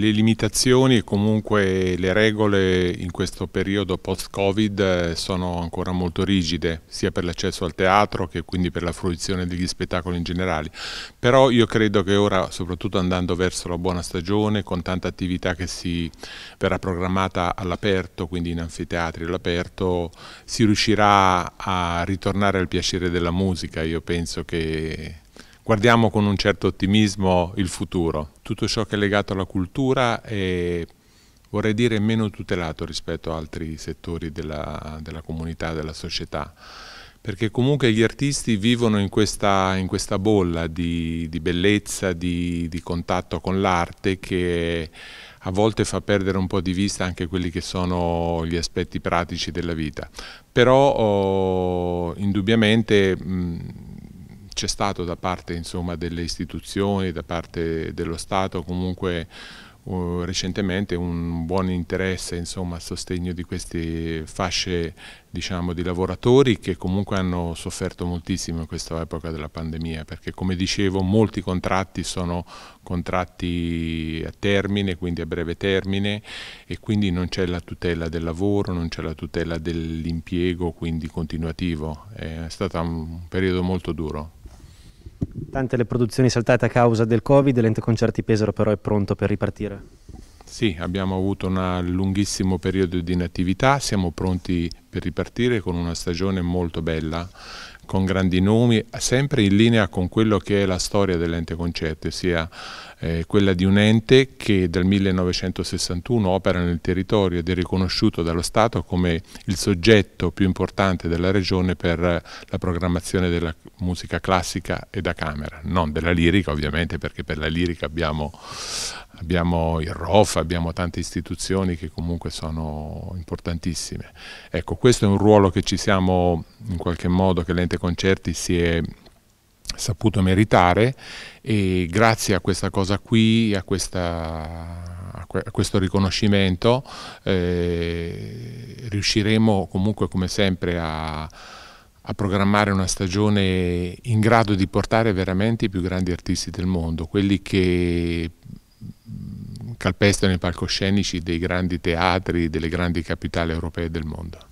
Le limitazioni e comunque le regole in questo periodo post-Covid eh, sono ancora molto rigide, sia per l'accesso al teatro che quindi per la fruizione degli spettacoli in generale. Però io credo che ora, soprattutto andando verso la buona stagione, con tanta attività che si verrà programmata all'aperto, quindi in anfiteatri all'aperto, si riuscirà a ritornare al piacere della musica. Io penso che Guardiamo con un certo ottimismo il futuro. Tutto ciò che è legato alla cultura è, vorrei dire, meno tutelato rispetto a altri settori della, della comunità, della società perché comunque gli artisti vivono in questa, in questa bolla di, di bellezza, di, di, contatto con l'arte che a volte fa perdere un po' di vista anche quelli che sono gli aspetti pratici della vita. Però oh, indubbiamente mh, c'è stato da parte insomma, delle istituzioni, da parte dello Stato comunque uh, recentemente un buon interesse insomma, a sostegno di queste fasce diciamo, di lavoratori che comunque hanno sofferto moltissimo in questa epoca della pandemia perché come dicevo molti contratti sono contratti a termine, quindi a breve termine e quindi non c'è la tutela del lavoro, non c'è la tutela dell'impiego quindi continuativo, è stato un periodo molto duro. Tante le produzioni saltate a causa del Covid, l'ente concerti Pesaro però è pronto per ripartire? Sì, abbiamo avuto un lunghissimo periodo di inattività, siamo pronti per ripartire con una stagione molto bella con grandi nomi, sempre in linea con quello che è la storia dell'ente concerto, sia eh, quella di un ente che dal 1961 opera nel territorio ed è riconosciuto dallo Stato come il soggetto più importante della regione per la programmazione della musica classica e da camera, non della lirica ovviamente perché per la lirica abbiamo abbiamo il ROF, abbiamo tante istituzioni che comunque sono importantissime. Ecco, questo è un ruolo che ci siamo in qualche modo, che l'ente concerti si è saputo meritare e grazie a questa cosa qui, a, questa, a questo riconoscimento eh, riusciremo comunque come sempre a, a programmare una stagione in grado di portare veramente i più grandi artisti del mondo, quelli che calpestano i palcoscenici dei grandi teatri, delle grandi capitali europee del mondo.